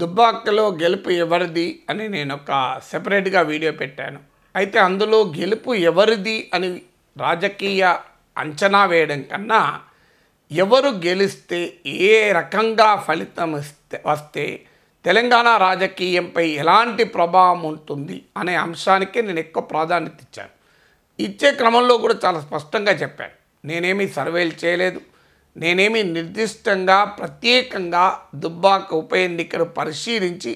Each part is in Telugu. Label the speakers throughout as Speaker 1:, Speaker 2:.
Speaker 1: దుబ్బాకలో గెలుపు ఎవరిది అని నేను ఒక సెపరేట్గా వీడియో పెట్టాను అయితే అందులో గెలుపు ఎవరిది అని రాజకీయ అంచనా వేయడం కన్నా ఎవరు గెలిస్తే ఏ రకంగా ఫలితం వస్తే తెలంగాణ రాజకీయంపై ఎలాంటి ప్రభావం ఉంటుంది అనే అంశానికే నేను ఎక్కువ ప్రాధాన్యత ఇచ్చాను ఇచ్చే క్రమంలో కూడా చాలా స్పష్టంగా చెప్పాను నేనేమి సర్వేలు చేయలేదు నేనేమి నిర్దిష్టంగా ప్రత్యేకంగా దుబ్బాక ఉప ఎన్నికను పరిశీలించి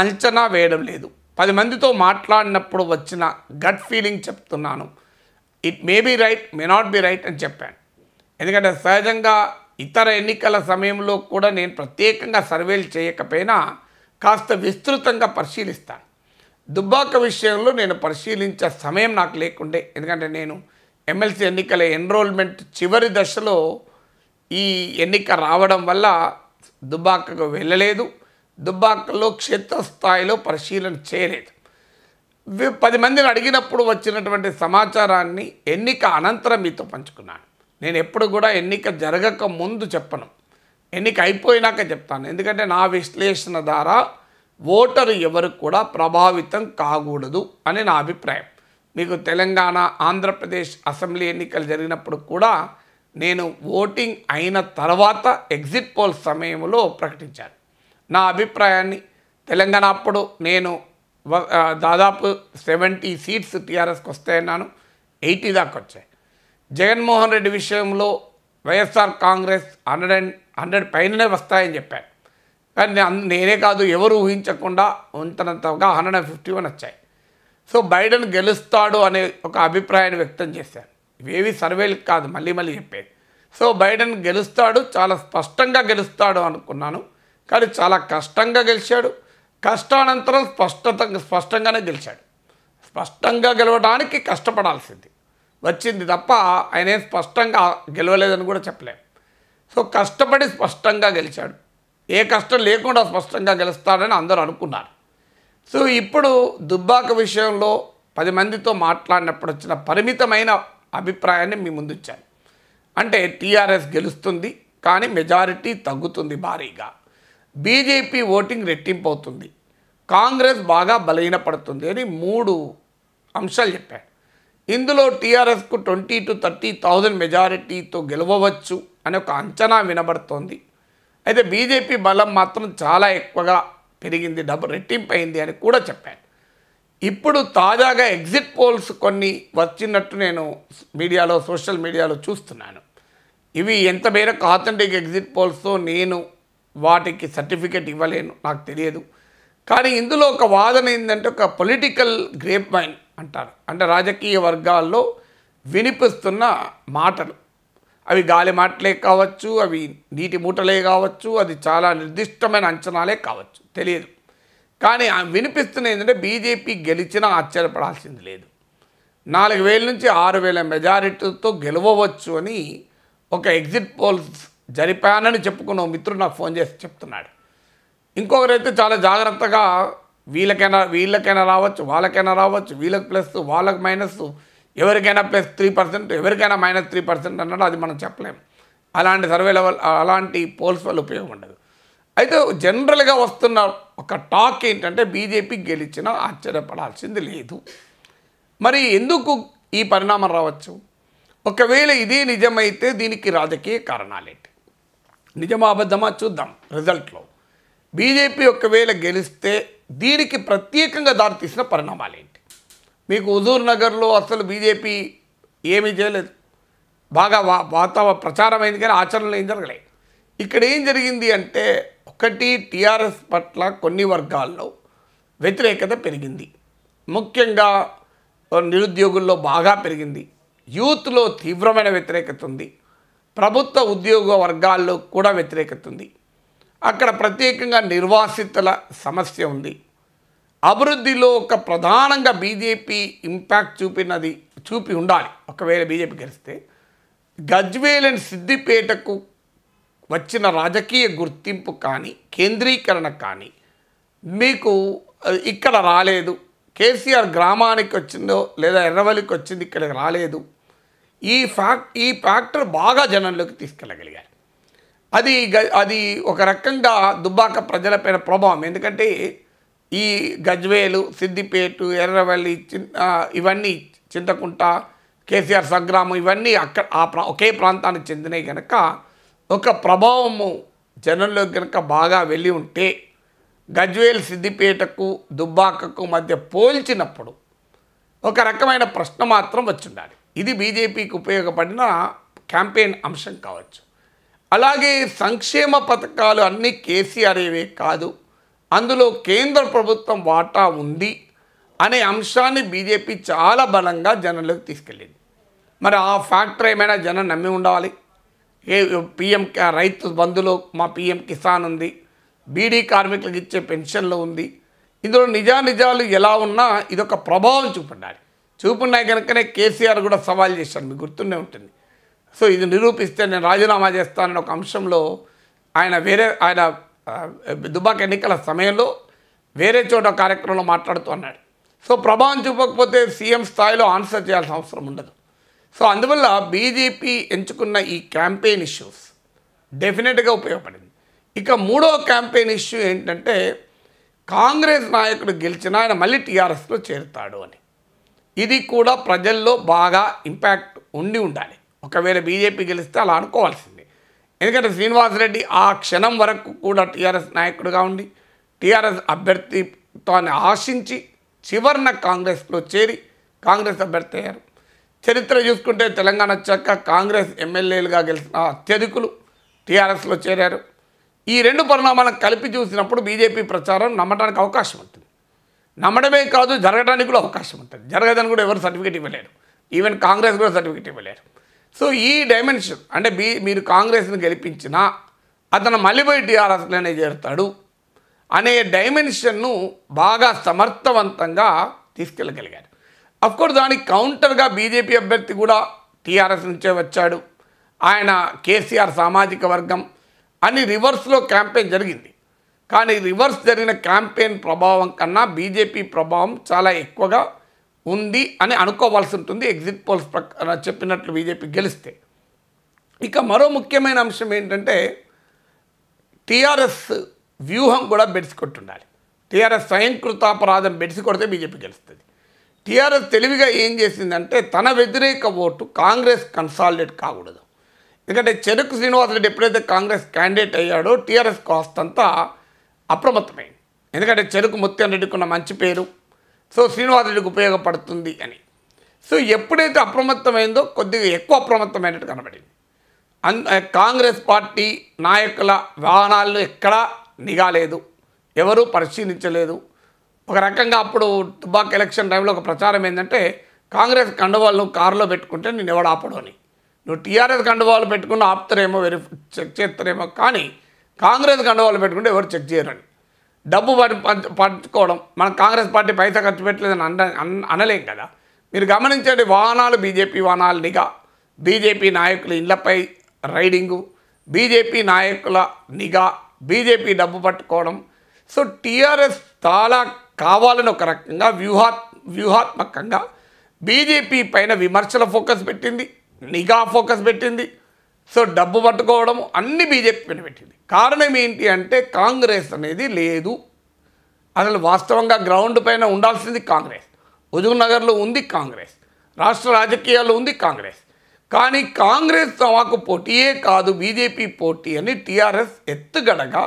Speaker 1: అంచనా వేయడం లేదు పది మందితో మాట్లాడినప్పుడు వచ్చిన గట్ ఫీలింగ్ చెప్తున్నాను it may be right may not be right అని చెప్పాను ఎందుకంటే సహజంగా ఇతర ఎన్నికల సమయంలో కూడా నేను ప్రత్యేకంగా సర్వేలు చేయకపోయినా కాస్త విస్తృతంగా పరిశీలిస్తాను దుబ్బాక విషయంలో నేను పరిశీలించే సమయం నాకు లేకుండే ఎందుకంటే నేను ఎమ్మెల్సీ ఎన్నికల ఎన్రోల్మెంట్ చివరి దశలో ఈ ఎన్నిక రావడం వల్ల దుబ్బాకకు వెళ్ళలేదు దుబ్బాకలో క్షేత్రస్థాయిలో పరిశీలన చేయలేదు పది మందిని అడిగినప్పుడు వచ్చినటువంటి సమాచారాన్ని ఎన్నిక అనంతరం మీతో పంచుకున్నాను నేను ఎప్పుడు కూడా ఎన్నిక జరగక ముందు చెప్పను ఎన్నిక అయిపోయినాక చెప్తాను ఎందుకంటే నా విశ్లేషణ ద్వారా ఓటరు ఎవరు కూడా ప్రభావితం కాకూడదు అని నా అభిప్రాయం మీకు తెలంగాణ ఆంధ్రప్రదేశ్ అసెంబ్లీ ఎన్నికలు జరిగినప్పుడు కూడా నేను ఓటింగ్ అయిన తర్వాత ఎగ్జిట్ పోల్ సమయంలో ప్రకటించాను నా అభిప్రాయాన్ని తెలంగాణ అప్పుడు నేను దాదాపు సెవెంటీ సీట్స్ టీఆర్ఎస్కి వస్తాయన్నాను ఎయిటీ దాకా వచ్చాయి జగన్మోహన్ రెడ్డి విషయంలో YSR Congress hundred and hundred పైననే వస్తాయని చెప్పాను కానీ నేనే కాదు ఎవరు ఊహించకుండా ఉంతనంతగా హండ్రెడ్ అండ్ ఫిఫ్టీ వన్ వచ్చాయి సో బైడెన్ గెలుస్తాడు అనే ఒక అభిప్రాయాన్ని వ్యక్తం చేశాను ఇవేవి సర్వేలు కాదు మళ్ళీ మళ్ళీ చెప్పేది సో బైడెన్ గెలుస్తాడు చాలా స్పష్టంగా గెలుస్తాడు అనుకున్నాను కానీ చాలా కష్టంగా గెలిచాడు కష్టానంతరం స్పష్టత స్పష్టంగానే గెలిచాడు స్పష్టంగా గెలవడానికి కష్టపడాల్సింది వచ్చింది తప్ప ఆయన ఏం స్పష్టంగా గెలవలేదని కూడా చెప్పలేము సో కష్టపడి స్పష్టంగా గెలిచాడు ఏ కష్టం లేకుండా స్పష్టంగా గెలుస్తాడని అందరూ అనుకున్నారు సో ఇప్పుడు దుబ్బాక విషయంలో పది మందితో మాట్లాడినప్పుడు వచ్చిన పరిమితమైన అభిప్రాయాన్ని మీ ముందుంచాను అంటే టీఆర్ఎస్ గెలుస్తుంది కానీ మెజారిటీ తగ్గుతుంది భారీగా బీజేపీ ఓటింగ్ రెట్టింపు అవుతుంది కాంగ్రెస్ బాగా బలహీనపడుతుంది అని మూడు అంశాలు చెప్పాడు ఇందులో టీఆర్ఎస్కు ట్వంటీ టు థర్టీ థౌజండ్ మెజారిటీతో గెలవవచ్చు అనే ఒక అంచనా వినబడుతోంది అయితే బీజేపీ బలం మాత్రం చాలా ఎక్కువగా పెరిగింది డబ్బు అయింది అని కూడా చెప్పాడు ఇప్పుడు తాజాగా ఎగ్జిట్ పోల్స్ కొన్ని వచ్చినట్టు నేను మీడియాలో సోషల్ మీడియాలో చూస్తున్నాను ఇవి ఎంత మేరకు ఆథెంటిక్ ఎగ్జిట్ పోల్స్తో నేను వాటికి సర్టిఫికేట్ ఇవ్వలేను నాకు తెలియదు కానీ ఇందులో ఒక వాదన ఏంటంటే ఒక పొలిటికల్ గ్రేప్ మైన్ అంటారు అంటే రాజకీయ వర్గాల్లో వినిపిస్తున్న మాటలు అవి గాలి మాటలే కావచ్చు అవి నీటి మూటలే కావచ్చు అది చాలా నిర్దిష్టమైన అంచనాలే కావచ్చు తెలియదు కానీ ఆమె వినిపిస్తున్న ఏంటంటే బీజేపీ గెలిచినా ఆశ్చర్యపడాల్సింది లేదు నాలుగు వేల నుంచి ఆరు వేల మెజారిటీతో గెలవవచ్చు అని ఒక ఎగ్జిట్ పోల్స్ జరిపానని చెప్పుకున్న మిత్రుడు నాకు ఫోన్ చేసి చెప్తున్నాడు ఇంకొకరైతే చాలా జాగ్రత్తగా వీళ్ళకైనా వీళ్ళకైనా రావచ్చు వాళ్ళకైనా రావచ్చు వీళ్ళకి ప్లస్ వాళ్ళకి మైనస్ ఎవరికైనా ప్లస్ త్రీ పర్సెంట్ ఎవరికైనా మైనస్ త్రీ పర్సెంట్ అన్నాడు అది మనం చెప్పలేము అలాంటి సర్వేల అలాంటి పోల్స్ వల్ల ఉపయోగం ఉండదు అయితే జనరల్గా వస్తున్న ఒక టాక్ ఏంటంటే బీజేపీ గెలిచినా ఆశ్చర్యపడాల్సింది లేదు మరి ఎందుకు ఈ పరిణామం రావచ్చు ఒకవేళ ఇదే నిజమైతే దీనికి రాజకీయ కారణాలేంటి నిజమా అబద్ధమా చూద్దాం రిజల్ట్లో బీజేపీ ఒకవేళ గెలిస్తే దీనికి ప్రత్యేకంగా దారితీసిన పరిణామాలు ఏంటి మీకు హుజూర్ నగర్లో అసలు బీజేపీ ఏమీ చేయలేదు బాగా వా వాతావరణ ప్రచారమైంది కానీ ఆచరణలో ఏం జరగలేదు ఇక్కడ ఏం జరిగింది అంటే ఒక్కటి టీఆర్ఎస్ పట్ల కొన్ని వర్గాల్లో వ్యతిరేకత పెరిగింది ముఖ్యంగా నిరుద్యోగుల్లో బాగా పెరిగింది యూత్లో తీవ్రమైన వ్యతిరేకత ఉంది ప్రభుత్వ ఉద్యోగ వర్గాల్లో కూడా వ్యతిరేకత ఉంది అక్కడ ప్రత్యేకంగా నిర్వాసితుల సమస్య ఉంది అభివృద్ధిలో ఒక ప్రధానంగా బీజేపీ ఇంపాక్ట్ చూపినది చూపి ఉండాలి ఒకవేళ బీజేపీ గెలిస్తే గజ్వేలన్ సిద్దిపేటకు వచ్చిన రాజకీయ గుర్తింపు కానీ కేంద్రీకరణ కానీ మీకు ఇక్కడ రాలేదు కేసీఆర్ గ్రామానికి వచ్చిందో లేదా ఎర్రవల్లికి వచ్చింది ఇక్కడికి రాలేదు ఈ ఫ్యాక్ ఈ ఫ్యాక్టర్ బాగా జనంలోకి తీసుకెళ్ళగలిగారు అది అది ఒక రకంగా దుబ్బాక ప్రజలపైన ప్రభావం ఎందుకంటే ఈ గజ్వేలు సిద్దిపేటు ఎర్రవల్లి ఇవన్నీ చింతకుంట కేసీఆర్ సంగ్రామం ఇవన్నీ అక్కడ ఆ ప్రా ఒకే ప్రాంతానికి చెందినవి కనుక ఒక ప్రభావము జనంలో కనుక బాగా వెళ్ళి ఉంటే గజ్వేల్ సిద్దిపేటకు దుబ్బాకకు మధ్య పోల్చినప్పుడు ఒక రకమైన ప్రశ్న మాత్రం వచ్చిండాలి ఇది బీజేపీకి ఉపయోగపడిన క్యాంపెయిన్ అంశం కావచ్చు అలాగే సంక్షేమ పథకాలు అన్నీ కేసీఆర్ ఏవే కాదు అందులో కేంద్ర ప్రభుత్వం వాటా ఉంది అనే అంశాన్ని బీజేపీ చాలా బలంగా జనంలోకి తీసుకెళ్ళింది మరి ఆ ఫ్యాక్టర్ ఏమైనా జనం నమ్మి ఉండాలి ఏ పిఎం రైతు బంధులో మా పిఎం కిసాన్ ఉంది బీడీ కార్మికులకు ఇచ్చే పెన్షన్లో ఉంది ఇందులో నిజానిజాలు ఎలా ఉన్నా ఇదొక ప్రభావం చూపడాలి చూపున్నాయి కనుకనే కేసీఆర్ కూడా సవాల్ చేశాను మీకు గుర్తుండే ఉంటుంది సో ఇది నిరూపిస్తే నేను రాజీనామా చేస్తానని ఒక అంశంలో ఆయన వేరే ఆయన దుబాక్ ఎన్నికల సమయంలో వేరే చోట కార్యక్రమంలో మాట్లాడుతూ అన్నాడు సో ప్రభావం చూపకపోతే సీఎం స్థాయిలో ఆన్సర్ చేయాల్సిన అవసరం ఉండదు సో అందువల్ల బీజేపీ ఎంచుకున్న ఈ క్యాంపెయిన్ ఇష్యూస్ డెఫినెట్గా ఉపయోగపడింది ఇక మూడో క్యాంపెయిన్ ఇష్యూ ఏంటంటే కాంగ్రెస్ నాయకుడు గెలిచిన ఆయన మళ్ళీ టీఆర్ఎస్లో చేరుతాడు అని ఇది కూడా ప్రజల్లో బాగా ఇంపాక్ట్ ఉండి ఉండాలి ఒకవేళ బీజేపీ గెలిస్తే అలా అనుకోవాల్సింది ఎందుకంటే శ్రీనివాసరెడ్డి ఆ క్షణం వరకు కూడా టీఆర్ఎస్ నాయకుడుగా ఉండి టీఆర్ఎస్ అభ్యర్థి ఆశించి చివరిన కాంగ్రెస్లో చేరి కాంగ్రెస్ అభ్యర్థి అయ్యారు చరిత్ర చూసుకుంటే తెలంగాణ వచ్చాక కాంగ్రెస్ ఎమ్మెల్యేలుగా గెలిచిన అత్యధికులు టీఆర్ఎస్లో చేరారు ఈ రెండు పరిణామాలను కలిపి చూసినప్పుడు బీజేపీ ప్రచారం నమ్మడానికి అవకాశం ఉంటుంది నమ్మడమే కాదు జరగడానికి కూడా అవకాశం ఉంటుంది జరగదని కూడా ఎవరు సర్టిఫికేట్ ఇవ్వలేరు ఈవెన్ కాంగ్రెస్ కూడా సర్టిఫికేట్ ఇవ్వలేరు సో ఈ డైమెన్షన్ అంటే బీ మీరు కాంగ్రెస్ని గెలిపించినా అతను మళ్ళీ పోయి టీఆర్ఎస్లోనే చేరుతాడు అనే డైమెన్షన్ను బాగా సమర్థవంతంగా తీసుకెళ్ళగలిగారు అఫ్కోర్స్ దానికి కౌంటర్గా బీజేపీ అభ్యర్థి కూడా టీఆర్ఎస్ నుంచే వచ్చాడు ఆయన కేసీఆర్ సామాజిక వర్గం అని రివర్స్లో క్యాంపెయిన్ జరిగింది కానీ రివర్స్ జరిగిన క్యాంపెయిన్ ప్రభావం కన్నా బీజేపీ ప్రభావం చాలా ఎక్కువగా ఉంది అని అనుకోవాల్సి ఉంటుంది ఎగ్జిట్ పోల్స్ ప్రకారం చెప్పినట్లు బీజేపీ గెలిస్తే ఇక మరో ముఖ్యమైన అంశం ఏంటంటే టీఆర్ఎస్ వ్యూహం కూడా బెడిసి కొట్టుండాలి టీఆర్ఎస్ స్వయంకృతాపరాధం బెడిసి కొడితే బీజేపీ గెలుస్తుంది టీఆర్ఎస్ తెలివిగా ఏం చేసిందంటే తన వ్యతిరేక ఓటు కాంగ్రెస్ కన్సాలిడేట్ కాకూడదు ఎందుకంటే చెరుకు శ్రీనివాసరెడ్డి ఎప్పుడైతే కాంగ్రెస్ క్యాండిడేట్ అయ్యాడో టీఆర్ఎస్ కాస్తంతా అంతా అప్రమత్తమైంది ఎందుకంటే చెరుకు ముత్యం రెడ్డికున్న ఉన్న మంచి పేరు సో శ్రీనివాసరెడ్డికి ఉపయోగపడుతుంది అని సో ఎప్పుడైతే అప్రమత్తమైందో కొద్దిగా ఎక్కువ అప్రమత్తమైనట్టు కనబడింది అన్ కాంగ్రెస్ పార్టీ నాయకుల వాహనాలను ఎక్కడా నిఘాలేదు ఎవరూ పరిశీలించలేదు ఒక రకంగా అప్పుడు తుబాక్ ఎలక్షన్ టైంలో ఒక ప్రచారం ఏంటంటే కాంగ్రెస్ కండువాలు కారులో పెట్టుకుంటే నేను ఎవడు ఆపడు అని నువ్వు టీఆర్ఎస్ కండువాళ్ళు పెట్టుకుని ఆపుతారేమో వెరిఫై చెక్ చేస్తారేమో కానీ కాంగ్రెస్ కండువాళ్ళు పెట్టుకుంటే ఎవరు చెక్ చేయరని డబ్బు పట్టుకోవడం మన కాంగ్రెస్ పార్టీ పైసా ఖర్చు పెట్టలేదని అన అనలేం కదా మీరు గమనించండి వాహనాలు బీజేపీ వాహనాలు నిఘా బీజేపీ నాయకుల ఇళ్లపై రైడింగు బీజేపీ నాయకుల నిఘా బీజేపీ డబ్బు పట్టుకోవడం సో టీఆర్ఎస్ చాలా కావాలని ఒక రకంగా వ్యూహా వ్యూహాత్మకంగా బీజేపీ పైన విమర్శల ఫోకస్ పెట్టింది నిఘా ఫోకస్ పెట్టింది సో డబ్బు పట్టుకోవడం అన్ని బీజేపీ పైన పెట్టింది కారణం ఏంటి అంటే కాంగ్రెస్ అనేది లేదు అసలు వాస్తవంగా గ్రౌండ్ పైన ఉండాల్సింది కాంగ్రెస్ నగర్లో ఉంది కాంగ్రెస్ రాష్ట్ర రాజకీయాల్లో ఉంది కాంగ్రెస్ కానీ కాంగ్రెస్ తమకు పోటీయే కాదు బీజేపీ పోటీ అని టీఆర్ఎస్ ఎత్తుగడగా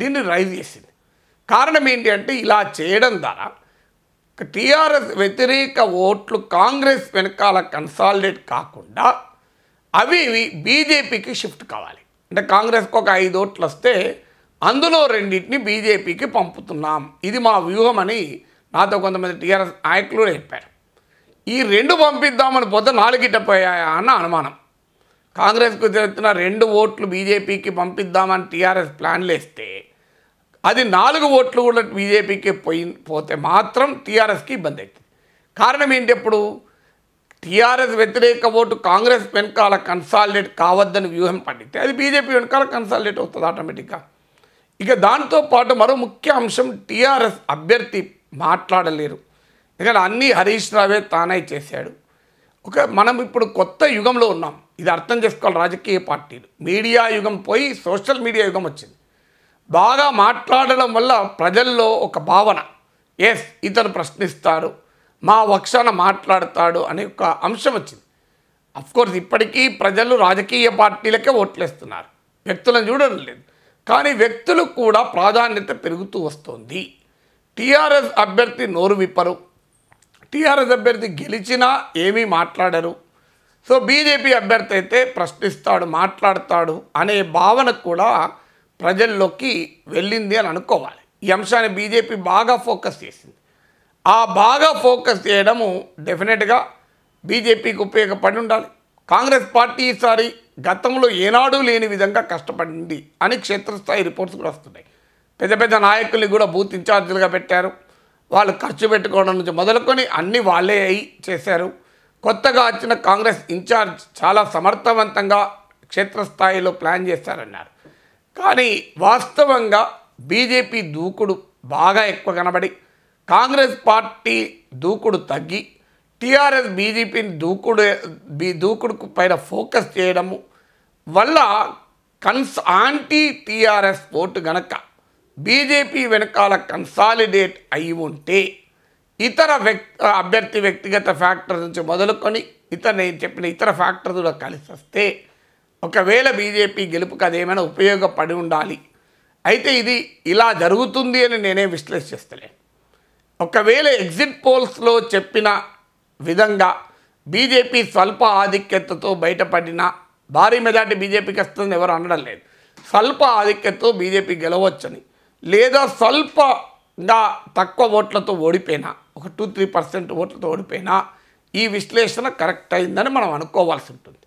Speaker 1: దీన్ని రైజ్ చేసింది కారణం ఏంటి అంటే ఇలా చేయడం ద్వారా టీఆర్ఎస్ వ్యతిరేక ఓట్లు కాంగ్రెస్ వెనకాల కన్సాలిడేట్ కాకుండా అవి బీజేపీకి షిఫ్ట్ కావాలి అంటే కాంగ్రెస్కి ఒక ఐదు ఓట్లు వస్తే అందులో రెండింటిని బీజేపీకి పంపుతున్నాం ఇది మా వ్యూహం అని నాతో కొంతమంది టీఆర్ఎస్ నాయకులు చెప్పారు ఈ రెండు పంపిద్దామని పోతే పోయాయా అన్న అనుమానం కాంగ్రెస్కు జరుగుతున్న రెండు ఓట్లు బీజేపీకి పంపిద్దామని టీఆర్ఎస్ ప్లాన్లు వేస్తే అది నాలుగు ఓట్లు కూడా బీజేపీకి పోయి పోతే మాత్రం టీఆర్ఎస్కి ఇబ్బంది అవుతుంది కారణం ఏంటి ఎప్పుడు టీఆర్ఎస్ వ్యతిరేక ఓటు కాంగ్రెస్ వెనకాల కన్సాలిడేట్ కావద్దని వ్యూహం పండితే అది బీజేపీ వెనకాల కన్సాలిడేట్ అవుతుంది ఆటోమేటిక్గా ఇక దాంతోపాటు మరో ముఖ్య అంశం టీఆర్ఎస్ అభ్యర్థి మాట్లాడలేరు ఎందుకంటే అన్నీ హరీష్ రావే తానే చేశాడు ఒక మనం ఇప్పుడు కొత్త యుగంలో ఉన్నాం ఇది అర్థం చేసుకోవాలి రాజకీయ పార్టీలు మీడియా యుగం పోయి సోషల్ మీడియా యుగం వచ్చింది బాగా మాట్లాడడం వల్ల ప్రజల్లో ఒక భావన ఎస్ ఇతను ప్రశ్నిస్తాడు మా వక్షాన మాట్లాడతాడు అనే ఒక అంశం వచ్చింది అఫ్కోర్స్ ఇప్పటికీ ప్రజలు రాజకీయ పార్టీలకే ఓట్లేస్తున్నారు వ్యక్తులను చూడడం లేదు కానీ వ్యక్తులు కూడా ప్రాధాన్యత పెరుగుతూ వస్తుంది టీఆర్ఎస్ అభ్యర్థి నోరు విప్పరు టీఆర్ఎస్ అభ్యర్థి గెలిచినా ఏమీ మాట్లాడరు సో బీజేపీ అభ్యర్థి అయితే ప్రశ్నిస్తాడు మాట్లాడతాడు అనే భావన కూడా ప్రజల్లోకి వెళ్ళింది అని అనుకోవాలి ఈ అంశాన్ని బీజేపీ బాగా ఫోకస్ చేసింది ఆ బాగా ఫోకస్ చేయడము డెఫినెట్గా బీజేపీకి ఉపయోగపడి ఉండాలి కాంగ్రెస్ పార్టీ ఈసారి గతంలో ఏనాడు లేని విధంగా కష్టపడింది అని క్షేత్రస్థాయి రిపోర్ట్స్ కూడా వస్తున్నాయి పెద్ద పెద్ద నాయకుల్ని కూడా బూత్ ఇన్ఛార్జీలుగా పెట్టారు వాళ్ళు ఖర్చు పెట్టుకోవడం నుంచి మొదలుకొని అన్ని వాళ్ళే అయి చేశారు కొత్తగా వచ్చిన కాంగ్రెస్ ఇన్ఛార్జ్ చాలా సమర్థవంతంగా క్షేత్రస్థాయిలో ప్లాన్ చేశారన్నారు కానీ వాస్తవంగా బీజేపీ దూకుడు బాగా ఎక్కువ కనబడి కాంగ్రెస్ పార్టీ దూకుడు తగ్గి టీఆర్ఎస్ బీజేపీని దూకుడు బీ దూకుడుకు పైన ఫోకస్ చేయడము వల్ల కన్స్ ఆంటీ టీఆర్ఎస్ ఓటు గనక బీజేపీ వెనకాల కన్సాలిడేట్ అయి ఉంటే ఇతర వ్యక్తి అభ్యర్థి వ్యక్తిగత ఫ్యాక్టర్ నుంచి మొదలుకొని ఇతర నేను చెప్పిన ఇతర ఫ్యాక్టర్ కలిసి వస్తే ఒకవేళ బీజేపీ గెలుపుకి అదేమైనా ఉపయోగపడి ఉండాలి అయితే ఇది ఇలా జరుగుతుంది అని నేనే విశ్లేషిస్తలేను ఒకవేళ ఎగ్జిట్ పోల్స్లో చెప్పిన విధంగా బీజేపీ స్వల్ప ఆధిక్యతతో బయటపడిన భారీ మెజార్టీ బీజేపీకి వస్తుందని ఎవరు అనడం లేదు స్వల్ప ఆధిక్యతతో బీజేపీ గెలవచ్చని లేదా స్వల్పంగా తక్కువ ఓట్లతో ఓడిపోయినా ఒక టూ త్రీ పర్సెంట్ ఓట్లతో ఓడిపోయినా ఈ విశ్లేషణ కరెక్ట్ అయిందని మనం అనుకోవాల్సి ఉంటుంది